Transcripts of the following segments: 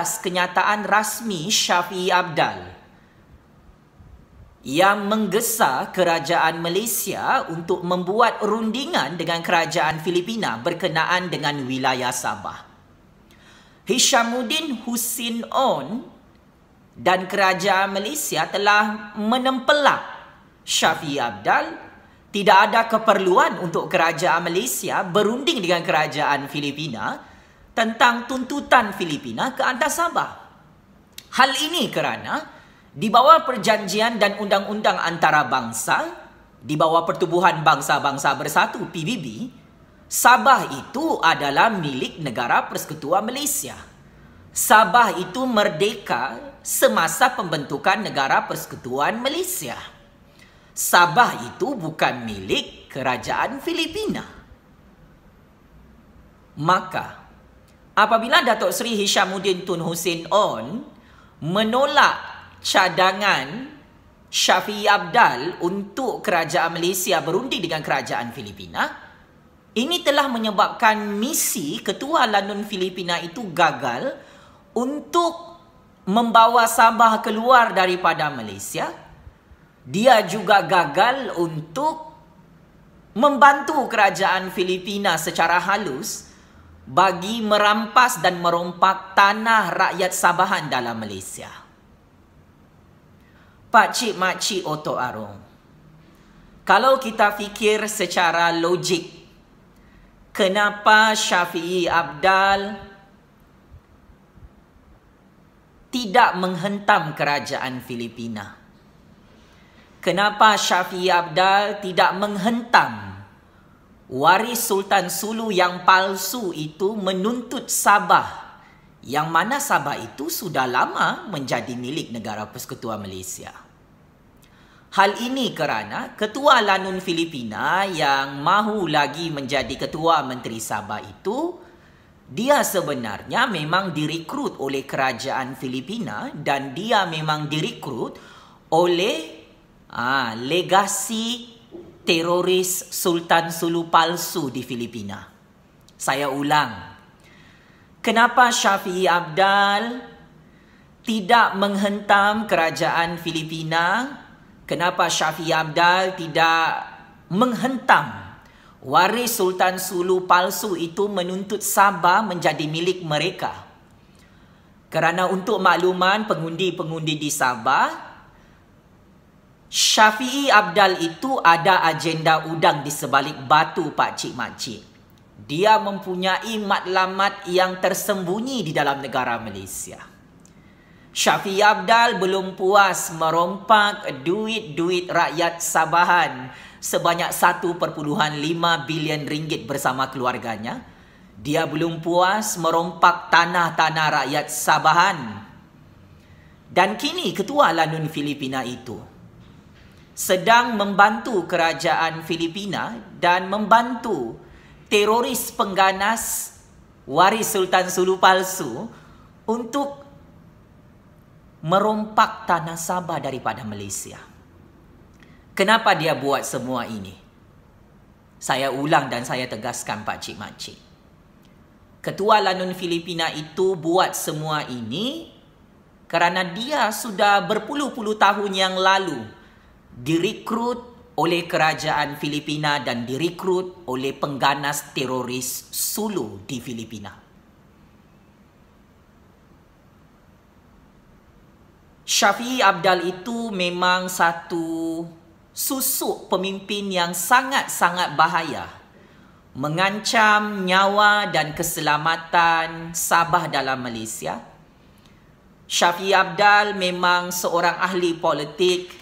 atas kenyataan rasmi Syafi'i Abdal yang menggesa kerajaan Malaysia untuk membuat rundingan dengan kerajaan Filipina berkenaan dengan wilayah Sabah. Hishamuddin Husin On dan kerajaan Malaysia telah menempelak Syafi'i Abdal tidak ada keperluan untuk kerajaan Malaysia berunding dengan kerajaan Filipina tentang tuntutan Filipina ke atas Sabah. Hal ini kerana di bawah perjanjian dan undang-undang antara bangsa, di bawah pertubuhan bangsa-bangsa bersatu PBB, Sabah itu adalah milik negara persekutuan Malaysia. Sabah itu merdeka semasa pembentukan negara persekutuan Malaysia. Sabah itu bukan milik kerajaan Filipina. Maka, Apabila Datuk Seri Hishamuddin Tun Hussein On menolak cadangan Syafi'i Abdal untuk kerajaan Malaysia berunding dengan kerajaan Filipina, ini telah menyebabkan misi Ketua lanun Filipina itu gagal untuk membawa Sabah keluar daripada Malaysia. Dia juga gagal untuk membantu kerajaan Filipina secara halus bagi merampas dan merompak tanah rakyat Sabahan dalam Malaysia. Pak Pakcik makcik Otto Arong. kalau kita fikir secara logik, kenapa Syafi'i Abdal tidak menghentam kerajaan Filipina? Kenapa Syafi'i Abdal tidak menghentam waris Sultan Sulu yang palsu itu menuntut Sabah yang mana Sabah itu sudah lama menjadi milik negara persekutuan Malaysia. Hal ini kerana Ketua Lanun Filipina yang mahu lagi menjadi Ketua Menteri Sabah itu dia sebenarnya memang direkrut oleh kerajaan Filipina dan dia memang direkrut oleh ah, legasi teroris Sultan Sulu palsu di Filipina. Saya ulang. Kenapa Syafi'i Abdal tidak menghentam kerajaan Filipina? Kenapa Syafi'i Abdal tidak menghentam waris Sultan Sulu palsu itu menuntut Sabah menjadi milik mereka? Kerana untuk makluman pengundi-pengundi di Sabah, Syafi'i Abdal itu ada agenda udang di sebalik batu Pak Cik Mak Dia mempunyai matlamat yang tersembunyi di dalam negara Malaysia. Syafi'i Abdal belum puas merompak duit-duit rakyat Sabahan sebanyak 1.5 bilion ringgit bersama keluarganya. Dia belum puas merompak tanah-tanah rakyat Sabahan. Dan kini ketua Lanun Filipina itu sedang membantu kerajaan Filipina dan membantu teroris pengganas waris Sultan Sulu palsu untuk merompak tanah Sabah daripada Malaysia. Kenapa dia buat semua ini? Saya ulang dan saya tegaskan Pak Cik Mak Cik. Ketua Lanun Filipina itu buat semua ini kerana dia sudah berpuluh-puluh tahun yang lalu direkrut oleh kerajaan Filipina dan direkrut oleh pengganas teroris Sulu di Filipina. Syafi Abdal itu memang satu susuk pemimpin yang sangat-sangat bahaya. Mengancam nyawa dan keselamatan Sabah dalam Malaysia. Syafi Abdal memang seorang ahli politik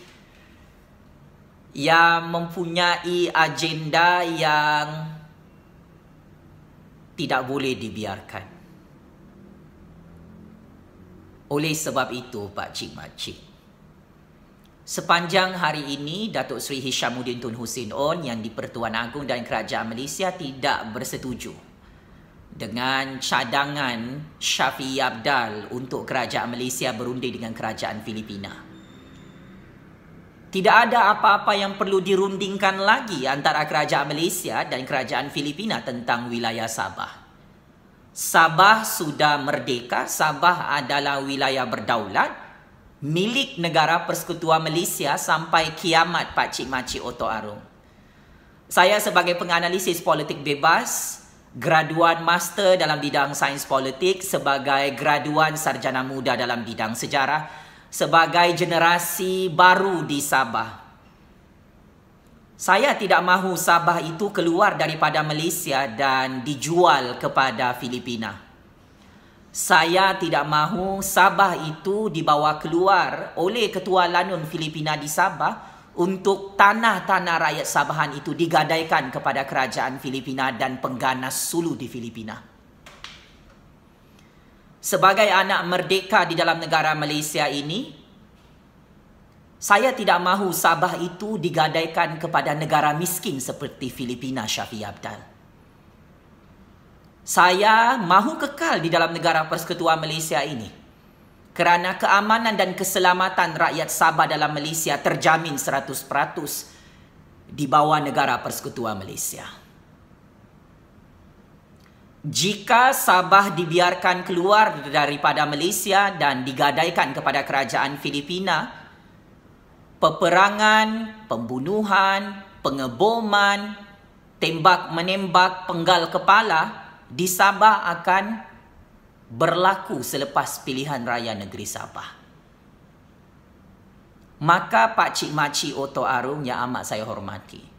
yang mempunyai agenda yang tidak boleh dibiarkan. Oleh sebab itu, Pak Cik Mak Cik, sepanjang hari ini Datuk Seri Hishamuddin Tun Hussein On yang di Pertuan Agung dan Kerajaan Malaysia tidak bersetuju dengan cadangan Syafi Abdal untuk Kerajaan Malaysia berunding dengan Kerajaan Filipina tidak ada apa-apa yang perlu dirundingkan lagi antara kerajaan Malaysia dan kerajaan Filipina tentang wilayah Sabah. Sabah sudah merdeka, Sabah adalah wilayah berdaulat milik negara persekutuan Malaysia sampai kiamat Pak Cik Macik Oto Arum. Saya sebagai penganalisis politik bebas, graduan master dalam bidang sains politik sebagai graduan sarjana muda dalam bidang sejarah sebagai generasi baru di Sabah. Saya tidak mahu Sabah itu keluar daripada Malaysia dan dijual kepada Filipina. Saya tidak mahu Sabah itu dibawa keluar oleh Ketua Lanun Filipina di Sabah untuk tanah-tanah rakyat Sabahan itu digadaikan kepada kerajaan Filipina dan pengganas Sulu di Filipina sebagai anak merdeka di dalam negara Malaysia ini, saya tidak mahu Sabah itu digadaikan kepada negara miskin seperti Filipina Syafiq Abdal. Saya mahu kekal di dalam negara persekutuan Malaysia ini kerana keamanan dan keselamatan rakyat Sabah dalam Malaysia terjamin 100% di bawah negara persekutuan Malaysia. Jika Sabah dibiarkan keluar daripada Malaysia dan digadaikan kepada kerajaan Filipina, peperangan, pembunuhan, pengeboman, tembak-menembak penggal kepala di Sabah akan berlaku selepas pilihan raya negeri Sabah. Maka Pak Cik Maci Oto Arung yang amat saya hormati.